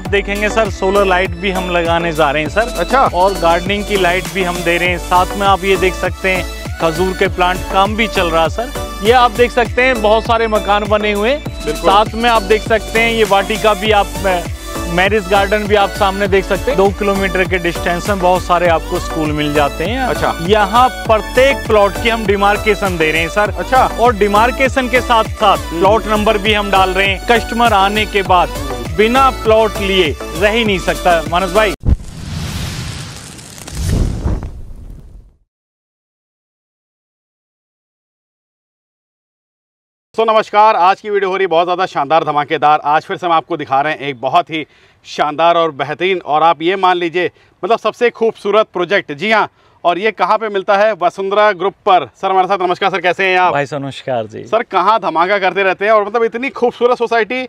आप देखेंगे sir solar light भी हम लगाने जा रहे हैं सर अच्छा और गार्डनिंग की लाइट भी हम दे रहे हैं साथ में आप ये देख सकते हैं खजूर के प्लांट काम भी चल रहा है सर ये आप देख सकते हैं बहुत सारे मकान बने हुए साथ में आप देख सकते हैं ये वाटिका भी आप मैरिज गार्डन भी आप सामने देख सकते हैं दो किलोमीटर के डिस्टेंस में बहुत सारे आपको स्कूल मिल जाते हैं अच्छा यहाँ प्रत्येक प्लॉट की हम डिमार्केशन दे रहे हैं सर अच्छा और डिमार्केशन के साथ साथ प्लॉट नंबर भी हम डाल रहे हैं कस्टमर आने के बाद बिना प्लॉट लिए रह ही नहीं सकता मानस भाई तो नमस्कार आज की वीडियो हो रही बहुत ज़्यादा शानदार धमाकेदार आज फिर से हम आपको दिखा रहे हैं एक बहुत ही शानदार और बेहतरीन और आप ये मान लीजिए मतलब सबसे खूबसूरत प्रोजेक्ट जी हाँ और ये कहाँ पे मिलता है वसुंधरा ग्रुप पर सर हमारे साथ नमस्कार सर कैसे हैं आप भाई सर नमस्कार जी सर कहाँ धमाका करते रहते हैं और मतलब इतनी खूबसूरत सोसाइटी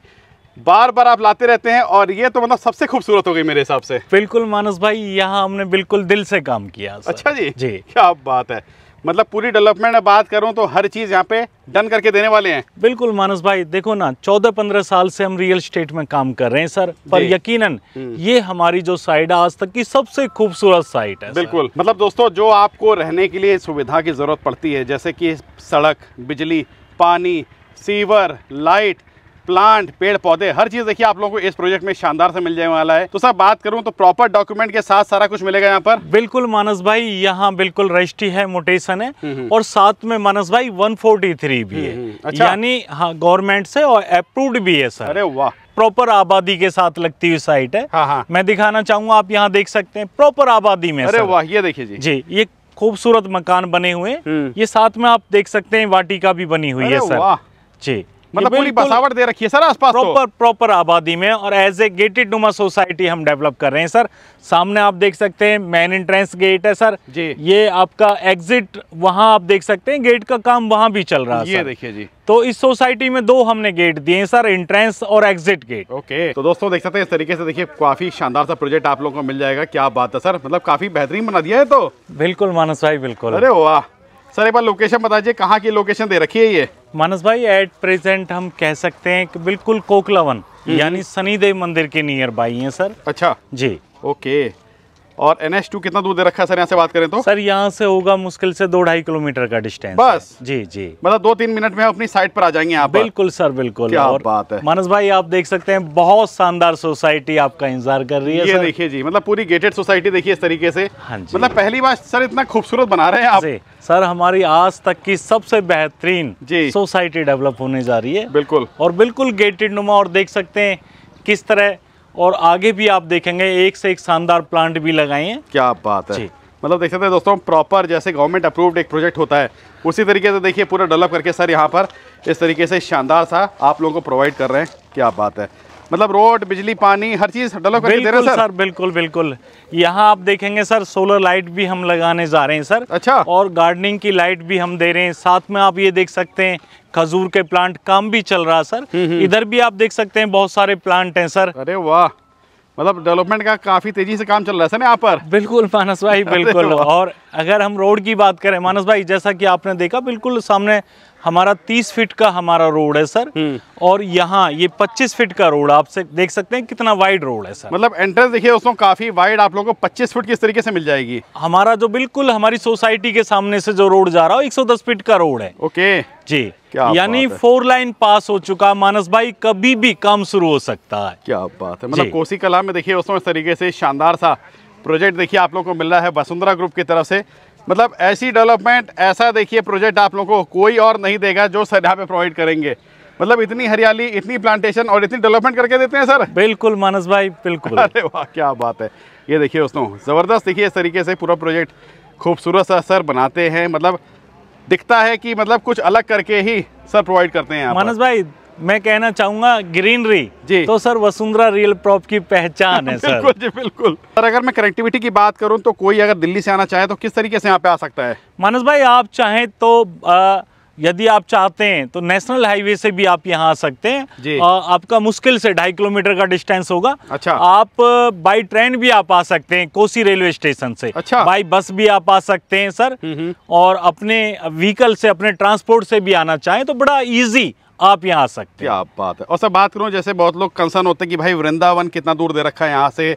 बार बार आप लाते रहते हैं और ये तो मतलब सबसे खूबसूरत हो गई मेरे हिसाब से बिल्कुल मानस भाई यहाँ हमने बिल्कुल दिल से काम किया अच्छा जी जी क्या बात है मतलब पूरी डेवलपमेंट में बात करूं तो हर चीज़ यहाँ पे डन करके देने वाले हैं बिल्कुल मानस भाई देखो ना चौदह पंद्रह साल से हम रियल स्टेट में काम कर रहे हैं सर पर यकीनन हम्म। ये हमारी जो साइड है आज तक की सबसे खूबसूरत साइट है बिल्कुल मतलब दोस्तों जो आपको रहने के लिए सुविधा की ज़रूरत पड़ती है जैसे की सड़क बिजली पानी सीवर लाइट प्लांट पेड़ पौधे हर चीज़ देखिए आप लोगों को इस प्रोजेक्ट में शानदार से मिल जाने वाला है तो सर बात करूं तो प्रॉपर डॉक्यूमेंट के साथ सारा कुछ मिलेगा यहाँ पर बिल्कुल मानस भाई यहाँ बिल्कुल रजिस्ट्री है मोटेशन है हम्म, हम्म। और साथ में मानस भाई 143 भी है हम्म, अच्छा? यानी हाँ गवर्नमेंट से और अप्रूव भी है सर अरे वाह प्रॉपर आबादी के साथ लगती हुई साइट है हाँ हाँ। मैं दिखाना चाहूंगा आप यहाँ देख सकते हैं प्रॉपर आबादी में अरे वाह ये देखिए जी जी ये खूबसूरत मकान बने हुए ये साथ में आप देख सकते हैं वाटिका भी बनी हुई है सर जी मतलब पूरी बसावट दे रखी है सर आसपास तो। प्रॉपर प्रॉपर आबादी में और एज ए गेटेड नुमा सोसाइटी हम डेवलप कर रहे हैं सर सामने आप देख सकते हैं मेन एंट्रेंस गेट है सर जी ये आपका एग्जिट वहाँ आप देख सकते हैं गेट का काम वहाँ भी चल रहा है ये देखिए जी तो इस सोसाइटी में दो हमने गेट दिए हैं सर एंट्रेंस और एग्जिट गेट ओके तो दोस्तों देख सकते हैं इस तरीके से देखिए काफी शानदार सा प्रोजेक्ट आप लोगों को मिल जाएगा क्या बात है सर मतलब काफी बेहतरीन बना दिया है तो बिल्कुल मानस भाई बिल्कुल अरे वाह सर एक बार लोकेशन बता दीजिए कहाँ की लोकेशन दे रखी है ये मानस भाई एट प्रेजेंट हम कह सकते हैं कि बिल्कुल कोकलावन हम्म। यानी देव मंदिर के नियर बाई है सर अच्छा जी ओके और एन एच टू कितना दूर दे रखा है सर यहाँ से बात करें तो सर यहाँ से होगा मुश्किल से दो ढाई किलोमीटर का डिस्टेंस बस जी जी मतलब दो तीन मिनट में अपनी साइट पर आ जाएंगे आप बिल्कुल सर बिल्कुल क्या और बात है मानस भाई आप देख सकते हैं बहुत शानदार सोसाइटी आपका इंतजार कर रही है ये देखिए जी मतलब पूरी गेटेड सोसाइटी देखिए इस तरीके से हाँ जी मतलब पहली बार सर इतना खूबसूरत बना रहे हैं आप सर हमारी आज तक की सबसे बेहतरीन सोसाइटी डेवलप होने जा रही है बिल्कुल और बिल्कुल गेटेड नुमा और देख सकते हैं किस तरह और आगे भी आप देखेंगे एक से एक शानदार प्लांट भी लगाए हैं क्या बात है मतलब देख सकते हैं दोस्तों प्रॉपर जैसे गवर्नमेंट अप्रूव्ड एक प्रोजेक्ट होता है उसी तरीके से देखिए पूरा डेवलप करके सर यहाँ पर इस तरीके से शानदार सा आप लोगों को प्रोवाइड कर रहे हैं क्या बात है मतलब रोड बिजली पानी हर चीज़ डेवलप कर दे रहे हैं सर बिल्कुल बिल्कुल यहाँ आप देखेंगे सर सोलर लाइट भी हम लगाने जा रहे हैं सर अच्छा और गार्डनिंग की लाइट भी हम दे रहे हैं साथ में आप ये देख सकते हैं खजूर के प्लांट काम भी चल रहा है सर हम्म, हम्म। इधर भी आप देख सकते हैं बहुत सारे प्लांट हैं सर अरे वाह मतलब डेवलपमेंट का काफी तेजी से काम चल रहा है सर यहाँ पर बिल्कुल मानस भाई बिल्कुल और अगर हम रोड की बात करें मानस भाई जैसा कि आपने देखा बिल्कुल सामने हमारा 30 फीट का हमारा रोड है सर हम्म। और यहाँ ये 25 फीट का रोड आप से देख सकते हैं कितना वाइड रोड है सर मतलब एंट्रेंस देखिए दोस्तों काफी वाइड आप लोगों को 25 फीट किस तरीके से मिल जाएगी हमारा जो बिल्कुल हमारी सोसाइटी के सामने से जो रोड जा रहा है 110 फीट का रोड है ओके जी यानी फोर लाइन पास हो चुका मानस भाई कभी भी काम शुरू हो सकता है क्या बात है मतलब कोसी कला में देखिये दोस्तों इस तरीके से शानदार सा प्रोजेक्ट देखिए आप लोग को मिल रहा है वसुंधरा ग्रुप की तरफ से मतलब ऐसी डेवलपमेंट ऐसा देखिए प्रोजेक्ट आप लोगों को कोई और नहीं देगा जो सर यहाँ पे प्रोवाइड करेंगे मतलब इतनी हरियाली इतनी प्लांटेशन और इतनी डेवलपमेंट करके देते हैं सर बिल्कुल मानस भाई बिल्कुल अरे वाह क्या बात है ये देखिए दोस्तों ज़बरदस्त देखिए इस तरीके से पूरा प्रोजेक्ट खूबसूरत सा सर बनाते हैं मतलब दिखता है कि मतलब कुछ अलग करके ही सर प्रोवाइड करते हैं मानस भाई मैं कहना चाहूंगा ग्रीनरी जी तो सर वसुंधरा रियल प्रॉप की पहचान है सर बिल्कुल जी बिल्कुल सर अगर मैं कनेक्टिविटी की बात करूं तो कोई अगर दिल्ली से आना चाहे तो किस तरीके से यहाँ पे आ सकता है मानस भाई आप चाहें तो आ, यदि आप चाहते हैं तो नेशनल हाईवे से भी आप यहाँ आ सकते हैं आ, आपका मुश्किल से ढाई किलोमीटर का डिस्टेंस होगा अच्छा आप बाई ट्रेन भी आप आ सकते हैं कोसी रेलवे स्टेशन से अच्छा बाई बस भी आप आ सकते हैं सर हम्म, हम्म। और अपने व्हीकल से अपने ट्रांसपोर्ट से भी आना चाहें तो बड़ा इजी आप यहाँ आ सकते क्या बात है और सर बात करूँ जैसे बहुत लोग कंसर्न होते हैं कि भाई वृंदावन कितना दूर दे रखा है यहाँ से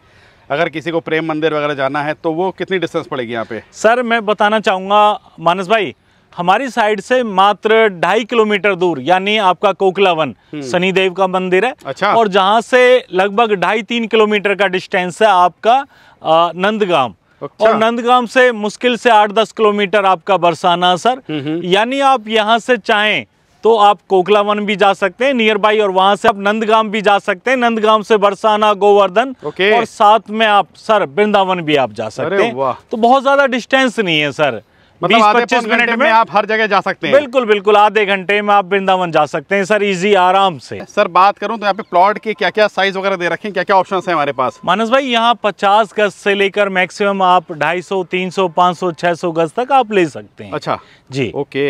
अगर किसी को प्रेम मंदिर वगैरह जाना है तो वो कितनी डिस्टेंस पड़ेगी यहाँ पे सर मैं बताना चाहूँगा मानस भाई हमारी साइड से मात्र ढाई किलोमीटर दूर यानी आपका कोकला वन हम्म। शनिदेव का मंदिर है अच्छा। और जहाँ से लगभग ढाई तीन किलोमीटर का डिस्टेंस है आपका नंदगांव अच्छा। और नंदगांव से मुश्किल से आठ दस किलोमीटर आपका बरसाना सर हम्म, हम्म। यानी आप यहाँ से चाहें तो आप कोकला वन भी जा सकते हैं नियर बाई और वहां से आप नंदगांव भी जा सकते हैं नंदगांव से बरसाना गोवर्धन okay. और साथ में आप सर वृंदावन भी आप जा सकते हैं तो बहुत ज्यादा डिस्टेंस नहीं है सर मतलब बीस पच्चीस मिनट में, आप हर जगह जा सकते हैं बिल्कुल बिल्कुल आधे घंटे में आप वृंदावन जा सकते हैं सर इजी आराम से सर बात करूं तो यहाँ पे प्लॉट के क्या क्या साइज वगैरह दे रखे हैं क्या क्या ऑप्शन है हमारे पास मानस भाई यहाँ पचास गज से लेकर मैक्सिमम आप ढाई सौ तीन सौ पांच सौ छह सौ गज तक आप ले सकते हैं अच्छा जी ओके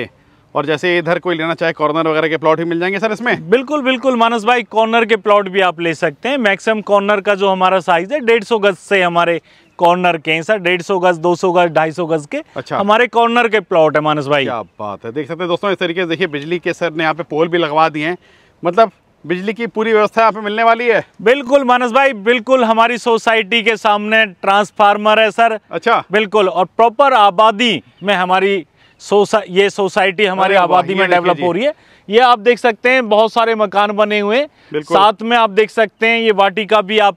और जैसे इधर कोई लेना चाहे कॉर्नर वगैरह के प्लॉट ही मिल जाएंगे सर इसमें बिल्कुल बिल्कुल मानस भाई कॉर्नर के प्लॉट भी आप ले सकते हैं मैक्सिमम कॉर्नर का जो हमारा साइज है डेढ़ सौ गज से हमारे कॉर्नर के हैं सर डेढ़ सौ गज दो सौ गज ढाई सौ गज के अच्छा हमारे कॉर्नर के प्लॉट है मानस भाई क्या बात है देख सकते हैं दोस्तों इस तरीके से देखिए बिजली के सर ने यहाँ पे पोल भी लगवा दिए हैं मतलब बिजली की पूरी व्यवस्था यहाँ पे मिलने वाली है बिल्कुल मानस भाई बिल्कुल हमारी सोसाइटी के सामने ट्रांसफार्मर है सर अच्छा बिल्कुल और प्रॉपर आबादी में हमारी सोसा ये सोसाइटी हमारे आबादी में डेवलप हो रही है ये आप देख सकते हैं बहुत सारे मकान बने हुए साथ में आप देख सकते हैं ये वाटिका भी आप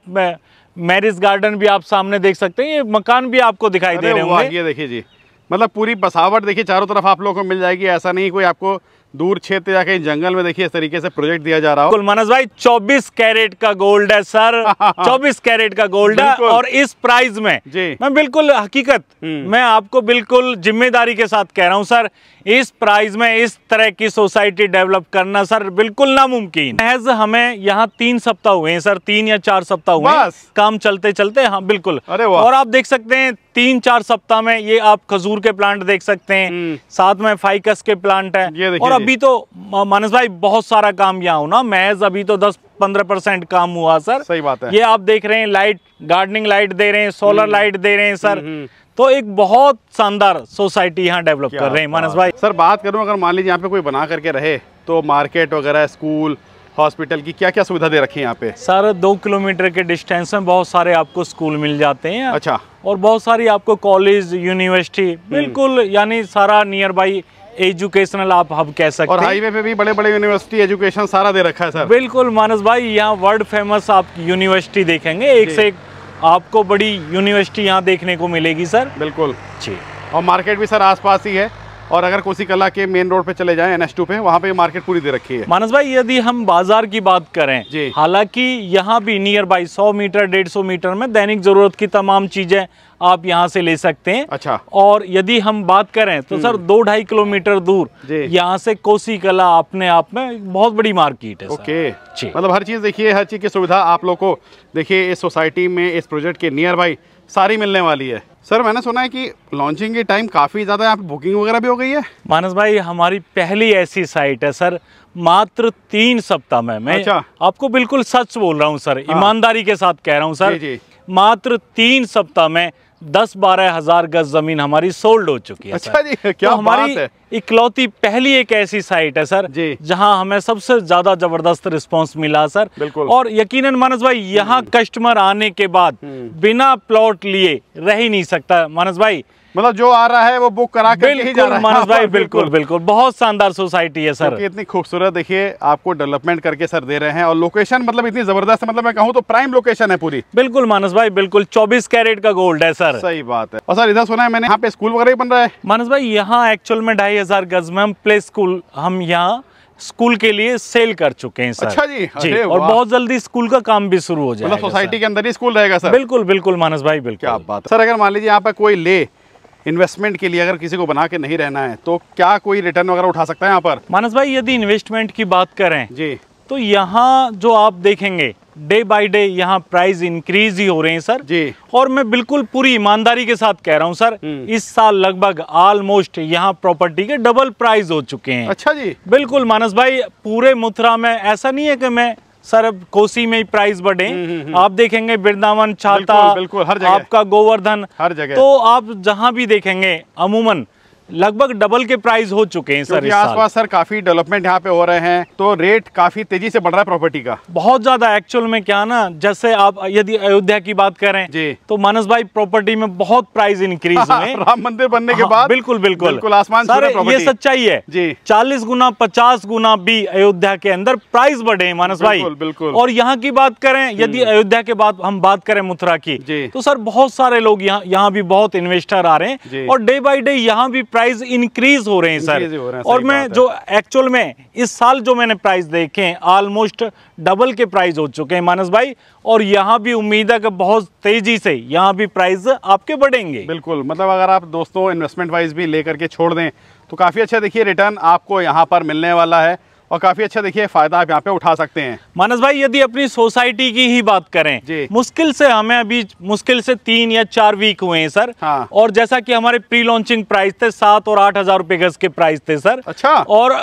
मैरिज गार्डन भी आप सामने देख सकते हैं ये मकान भी आपको दिखाई दे रहे होंगे ये देखिए जी मतलब पूरी बसावट देखिए चारों तरफ आप लोगों को मिल जाएगी ऐसा नहीं कोई आपको दूर क्षेत्र जाके जंगल में देखिए इस तरीके से प्रोजेक्ट दिया जा रहा हो मानस भाई 24 कैरेट का गोल्ड है सर 24 कैरेट का गोल्ड है और इस प्राइस में जी मैं बिल्कुल हकीकत हम्म। मैं आपको बिल्कुल जिम्मेदारी के साथ कह रहा हूँ सर इस प्राइस में इस तरह की सोसाइटी डेवलप करना सर बिल्कुल नामुमकिन महज हमें यहाँ तीन सप्ताह हुए हैं सर तीन या चार सप्ताह हुए काम चलते चलते हाँ बिल्कुल अरे और आप देख सकते हैं तीन चार सप्ताह में ये आप खजूर के प्लांट देख सकते हैं हम्म। साथ में फाइकस के प्लांट है और अभी तो मानस भाई बहुत सारा काम यहाँ होना महज अभी तो दस पंद्रह परसेंट काम हुआ सर सही बात है ये आप देख रहे हैं लाइट गार्डनिंग लाइट दे रहे हैं सोलर हम्म। लाइट दे रहे हैं सर हम्म, हम्म। तो एक बहुत शानदार सोसाइटी यहाँ डेवलप कर रहे हैं मानस भाई सर बात करूँ अगर मान लीजिए यहाँ पे कोई बना करके रहे तो मार्केट वगैरह स्कूल हॉस्पिटल की क्या क्या सुविधा दे रखी है यहाँ पे सर दो किलोमीटर के डिस्टेंस में बहुत सारे आपको स्कूल मिल जाते हैं अच्छा और बहुत सारी आपको कॉलेज यूनिवर्सिटी बिल्कुल यानी सारा नियर बाई एजुकेशनल आप हब कह सकते और हाईवे पे भी बड़े बड़े यूनिवर्सिटी एजुकेशन सारा दे रखा है सर बिल्कुल मानस भाई यहाँ वर्ल्ड फेमस आप यूनिवर्सिटी देखेंगे एक से एक आपको बड़ी यूनिवर्सिटी यहाँ देखने को मिलेगी सर बिल्कुल जी और मार्केट भी सर आस ही है और अगर कोसी कला के मेन रोड पे चले जाएं एन एस टू पे वहाँ पे मार्केट पूरी दे रखी है मानस भाई यदि हम बाजार की बात करें जी हालांकि यहाँ भी नियर बाई सौ मीटर डेढ़ सौ मीटर में दैनिक जरूरत की तमाम चीजें आप यहाँ से ले सकते हैं अच्छा और यदि हम बात करें तो सर हम्म। दो ढाई किलोमीटर दूर यहाँ से कोसी कला अपने आप में बहुत बड़ी मार्केट है ओके मतलब हर चीज देखिए हर चीज की सुविधा आप लोग को देखिए इस सोसाइटी में इस प्रोजेक्ट के नियर बाई सारी मिलने वाली है सर मैंने सुना है कि लॉन्चिंग के टाइम काफ़ी ज़्यादा यहाँ पे बुकिंग वगैरह भी हो गई है मानस भाई हमारी पहली ऐसी साइट है सर मात्र तीन सप्ताह में मैं अच्छा। आपको बिल्कुल सच बोल रहा हूँ सर हाँ। ईमानदारी हाँ। के साथ कह रहा हूँ सर जी जी। मात्र तीन सप्ताह में दस बारह हजार गज जमीन हमारी सोल्ड हो चुकी है अच्छा जी क्या तो हमारी इकलौती पहली एक ऐसी साइट है सर जी जहां हमें सबसे ज्यादा जबरदस्त रिस्पांस मिला सर बिल्कुल और यकीनन मानस भाई यहाँ कस्टमर हम्म। आने के बाद हम्म। बिना प्लॉट लिए रह ही नहीं सकता मानस भाई मतलब जो आ रहा है वो बुक करा के ही जा रहा है मानस भाई बिल्कुल बिल्कुल बहुत शानदार सोसाइटी है सर इतनी खूबसूरत देखिए आपको डेवलपमेंट करके सर दे रहे हैं और लोकेशन मतलब इतनी जबरदस्त मतलब मैं कहूँ तो प्राइम लोकेशन है पूरी बिल्कुल मानस भाई बिल्कुल चौबीस कैरेट का गोल्ड है सर सही बात है और सर इधर सुना है मैंने यहाँ पे स्कूल वगैरह बन रहा है मानस भाई यहाँ एक्चुअल में ढाई हजार गज में प्ले स्कूल हम यहाँ स्कूल के लिए सेल कर चुके हैं सर अच्छा जी, जी और बहुत जल्दी स्कूल का काम भी शुरू हो मतलब जाएगा मतलब सोसाइटी के अंदर ही स्कूल रहेगा सर बिल्कुल बिल्कुल मानस भाई बिल्कुल क्या बात है सर अगर मान लीजिए यहाँ पर कोई ले इन्वेस्टमेंट के लिए अगर किसी को बना के नहीं रहना है तो क्या कोई रिटर्न वगैरह उठा सकता है यहाँ पर मानस भाई यदि इन्वेस्टमेंट की बात करें जी तो यहाँ जो आप देखेंगे डे बाय डे यहाँ प्राइस इंक्रीज ही हो रहे हैं सर जी और मैं बिल्कुल पूरी ईमानदारी के साथ कह रहा हूँ सर हम्म। इस साल लगभग ऑलमोस्ट यहाँ प्रॉपर्टी के डबल प्राइस हो चुके हैं अच्छा जी बिल्कुल मानस भाई पूरे मथुरा में ऐसा नहीं है कि मैं सर कोसी में ही प्राइस बढ़े हम्म, हम्म, हम्म। आप देखेंगे वृंदावन छाता बिल्कुल, बिल्कुल हर जगह आपका गोवर्धन हर जगह तो आप जहाँ भी देखेंगे अमूमन लगभग डबल के प्राइस हो चुके हैं सर आस पास सर काफी डेवलपमेंट यहाँ पे हो रहे हैं तो रेट काफी तेजी से बढ़ रहा है प्रॉपर्टी का बहुत ज्यादा एक्चुअल में क्या ना जैसे आप यदि अयोध्या की बात करें जी तो मानस भाई प्रॉपर्टी में बहुत प्राइस हाँ, इंक्रीज हुए राम मंदिर बनने के हाँ, बाद बिल्कुल बिल्कुल बिल्कुल आसमान सर ये सच्चाई है जी चालीस गुना पचास गुना भी अयोध्या के अंदर प्राइस बढ़े हैं मानस भाई बिल्कुल और यहाँ की बात करें यदि अयोध्या के बाद हम बात करें मथुरा की तो सर बहुत सारे लोग यहाँ यहाँ भी बहुत इन्वेस्टर आ रहे हैं और डे बाई डे यहाँ भी प्राइस इंक्रीज हो रहे हैं सर हो रहे हैं, और मैं जो एक्चुअल में इस साल जो मैंने प्राइस देखे हैं ऑलमोस्ट डबल के प्राइस हो चुके हैं मानस भाई और यहाँ भी उम्मीद है कि बहुत तेजी से यहाँ भी प्राइस आपके बढ़ेंगे बिल्कुल मतलब अगर आप दोस्तों इन्वेस्टमेंट वाइज भी लेकर के छोड़ दें तो काफ़ी अच्छा देखिए रिटर्न आपको यहाँ पर मिलने वाला है और काफ़ी अच्छा देखिए फ़ायदा आप यहाँ पे उठा सकते हैं मानस भाई यदि अपनी सोसाइटी की ही बात करें मुश्किल से हमें अभी मुश्किल से तीन या चार वीक हुए हैं सर हाँ और जैसा कि हमारे प्री लॉन्चिंग प्राइस थे सात और आठ हज़ार रूपए गज के प्राइस थे सर अच्छा और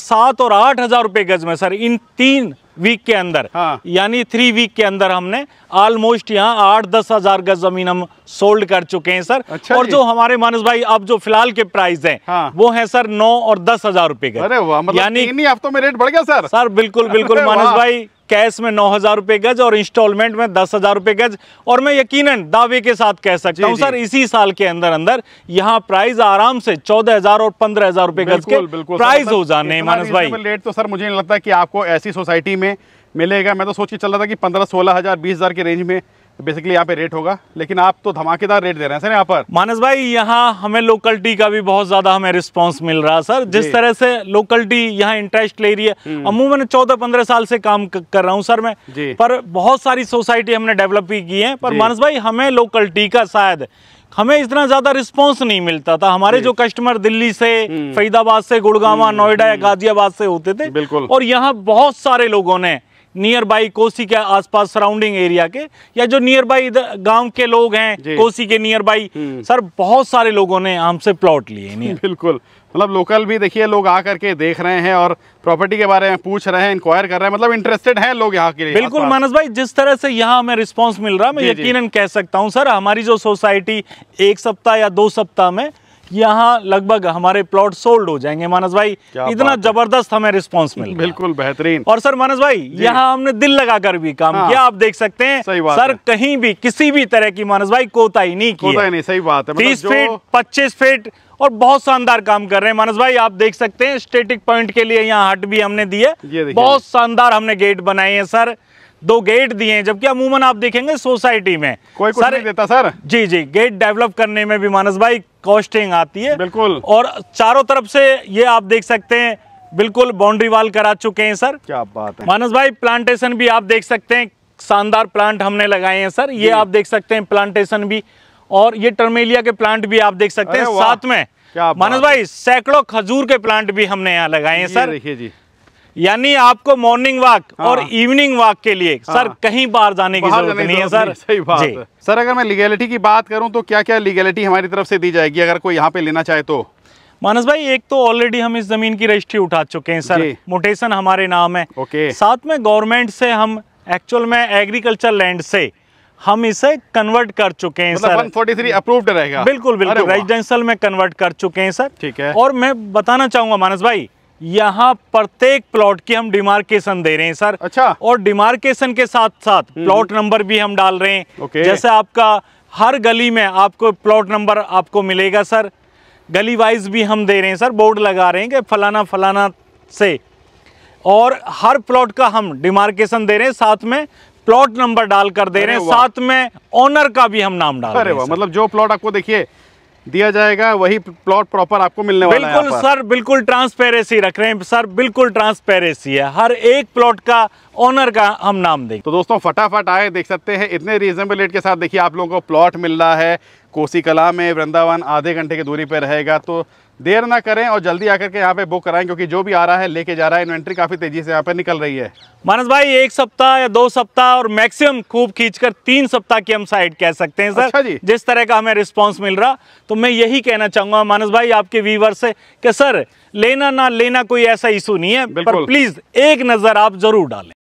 सात और आठ हज़ार रुपए गज में सर इन तीन वीक के अंदर हाँ। यानी थ्री वीक के अंदर हमने ऑलमोस्ट यहाँ आठ दस हजार गज जमीन हम सोल्ड कर चुके हैं सर अच्छा और जो हमारे मानस भाई अब जो फिलहाल के प्राइस हैं हाँ। वो है सर नौ और दस हजार रूपए का मतलब यानी हफ्तों में रेट बढ़ गया सर सर बिल्कुल बिल्कुल मानस भाई कैश में नौ हजार रुपए गज और इंस्टॉलमेंट में दस हजार रुपए गज और मैं यकीनन दावे के साथ कह सकता हूँ सर इसी साल के अंदर अंदर यहाँ प्राइस आराम से चौदह हजार और पंद्रह हजार रुपए गज के प्राइस मतलब हो जाने मानस भाई रेट तो सर मुझे नहीं लगता कि आपको ऐसी सोसाइटी में मिलेगा मैं तो सोच के चल रहा था कि पंद्रह सोलह हजार बीस हजार के रेंज में बेसिकली तो यहाँ पे रेट होगा लेकिन आप तो धमाकेदार रेट दे रहे हैं सर यहाँ पर मानस भाई यहाँ हमें लोकल टी का भी बहुत ज्यादा हमें रिस्पॉन्स मिल रहा है सर जिस तरह से लोकल टी यहाँ इंटरेस्ट ले रही है हम्म। अमूमन चौदह पंद्रह साल से काम कर रहा हूँ सर मैं पर बहुत सारी सोसाइटी हमने डेवलप भी की है पर मानस भाई हमें लोकल टी का शायद हमें इतना ज्यादा रिस्पांस नहीं मिलता था हमारे जो कस्टमर दिल्ली से हम्म। फरीदाबाद से गुड़गावा हम्म, नोएडा या गाजियाबाद से होते थे बिल्कुल और यहाँ बहुत सारे लोगों ने नियर बाई कोसी के आसपास सराउंडिंग एरिया के या जो नियर बाई गांव के लोग हैं कोसी के नियर बाई हम्म। सर बहुत सारे लोगों ने हमसे प्लॉट लिए बिल्कुल मतलब लोकल भी देखिए लोग आ करके देख रहे हैं और प्रॉपर्टी के बारे में पूछ रहे हैं इंक्वायर कर रहे हैं मतलब इंटरेस्टेड हैं लोग यहाँ के लिए बिल्कुल मानस भाई जिस तरह से यहाँ हमें रिस्पांस मिल रहा है मैं यकीनन कह सकता हूँ सर हमारी जो सोसाइटी एक सप्ताह या दो सप्ताह में यहाँ लगभग हमारे प्लॉट सोल्ड हो जाएंगे मानस भाई इतना जबरदस्त हमें रिस्पॉन्स मिल बिल्कुल बेहतरीन और सर मानस भाई यहाँ हमने दिल लगाकर भी काम हाँ, किया आप देख सकते हैं सर है। कहीं भी किसी भी तरह की मानस भाई कोताही नहीं की कोताही नहीं सही बात है मतलब तीस फीट पच्चीस फीट और बहुत शानदार काम कर रहे हैं मानस भाई आप देख सकते हैं स्टेटिक पॉइंट के लिए यहाँ हट भी हमने दिए बहुत शानदार हमने गेट बनाए हैं सर दो गेट दिए हैं जबकि अमूमन आप देखेंगे सोसाइटी में कोई कुछ सर, नहीं देता sir ji ji get develop करने में भी मानस भाई कॉस्टिंग आती है बिल्कुल और चारों तरफ से ये आप देख सकते हैं बिल्कुल बाउंड्री वाल करा चुके हैं सर क्या बात है मानस भाई प्लांटेशन भी आप देख सकते हैं शानदार प्लांट हमने लगाए हैं सर ये आप देख सकते हैं प्लांटेशन भी और ये टर्मेलिया के प्लांट भी आप देख सकते हैं साथ में मानस भाई सैकड़ों खजूर के प्लांट भी हमने यहाँ लगाए हैं सर देखिए जी यानी आपको मॉर्निंग वॉक हाँ। और इवनिंग वॉक के लिए हाँ। सर कहीं बाहर जाने की जरूरत नहीं है सर सही बात है सर अगर मैं लीगैलिटी की बात करूं तो क्या क्या लीगैलिटी हमारी तरफ से दी जाएगी अगर कोई यहाँ पे लेना चाहे तो मानस भाई एक तो ऑलरेडी हम इस जमीन की रजिस्ट्री उठा चुके हैं सर मोटेशन हमारे नाम है ओके साथ में गवर्नमेंट से हम एक्चुअल में एग्रीकल्चर लैंड से हम इसे कन्वर्ट कर चुके हैं मतलब सर 143 अप्रूव्ड रहेगा बिल्कुल बिल्कुल रेजिडेंशियल में कन्वर्ट कर चुके हैं सर ठीक है और मैं बताना चाहूंगा मानस भाई यहाँ प्रत्येक प्लॉट की हम डिमार्केशन दे रहे हैं सर अच्छा और डिमार्केशन के साथ साथ हम्म। प्लॉट नंबर भी हम डाल रहे हैं जैसे आपका हर गली में आपको प्लॉट नंबर आपको मिलेगा सर गली वाइज भी हम दे रहे हैं सर बोर्ड लगा रहे हैं कि फलाना फलाना से और हर प्लॉट का हम डिमार्केशन दे रहे हैं साथ में प्लॉट नंबर डाल कर दे रहे हैं साथ में ओनर का भी हम नाम डाल रहे हैं मतलब जो प्लॉट आपको देखिए दिया जाएगा वही प्लॉट प्रॉपर आपको मिलने वाला है बिल्कुल सर बिल्कुल ट्रांसपेरेंसी रख रहे हैं सर बिल्कुल ट्रांसपेरेंसी है हर एक प्लॉट का ओनर का हम नाम देंगे तो दोस्तों फटाफट आए देख सकते हैं इतने रीजनेबल रेट के साथ देखिए आप लोगों को प्लॉट मिल रहा है कोसी कला में वृंदावन आधे घंटे की दूरी पर रहेगा तो देर ना करें और जल्दी आकर के यहाँ पे बुक कराएं क्योंकि जो भी आ रहा है लेके जा रहा है इन्वेंट्री काफ़ी तेज़ी से यहाँ पे निकल रही है मानस भाई एक सप्ताह या दो सप्ताह और मैक्सिमम खूब खींचकर तीन सप्ताह की हम साइड कह सकते हैं सर अच्छा जी जिस तरह का हमें रिस्पांस मिल रहा तो मैं यही कहना चाहूँगा मानस भाई आपके व्यूवर से कि सर लेना ना लेना कोई ऐसा इशू नहीं है पर प्लीज़ एक नज़र आप ज़रूर डालें